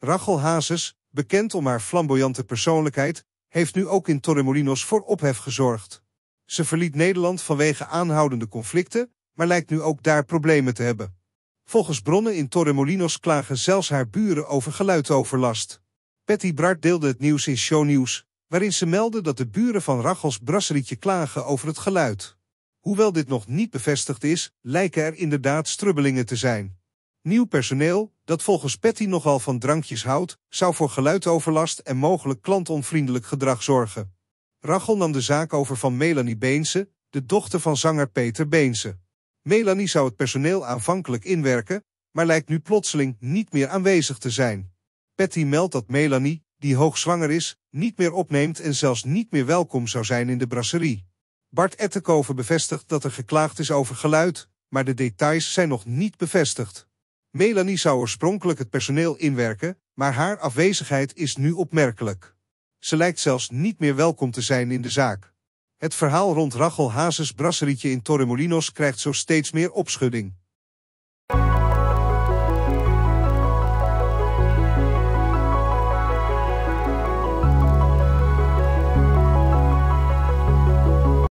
Rachel Hazes, bekend om haar flamboyante persoonlijkheid, heeft nu ook in Torremolinos voor ophef gezorgd. Ze verliet Nederland vanwege aanhoudende conflicten, maar lijkt nu ook daar problemen te hebben. Volgens bronnen in Torremolinos klagen zelfs haar buren over geluidsoverlast. Patty Bart deelde het nieuws in Shownieuws, waarin ze meldde dat de buren van Rachels brasserietje klagen over het geluid. Hoewel dit nog niet bevestigd is, lijken er inderdaad strubbelingen te zijn. Nieuw personeel, dat volgens Patty nogal van drankjes houdt, zou voor geluidoverlast en mogelijk klantonvriendelijk gedrag zorgen. Rachel nam de zaak over van Melanie Beense, de dochter van zanger Peter Beense. Melanie zou het personeel aanvankelijk inwerken, maar lijkt nu plotseling niet meer aanwezig te zijn. Patty meldt dat Melanie, die hoogzwanger is, niet meer opneemt en zelfs niet meer welkom zou zijn in de brasserie. Bart Ettenkoven bevestigt dat er geklaagd is over geluid, maar de details zijn nog niet bevestigd. Melanie zou oorspronkelijk het personeel inwerken, maar haar afwezigheid is nu opmerkelijk. Ze lijkt zelfs niet meer welkom te zijn in de zaak. Het verhaal rond Rachel Hazes brasserietje in Torremolinos krijgt zo steeds meer opschudding.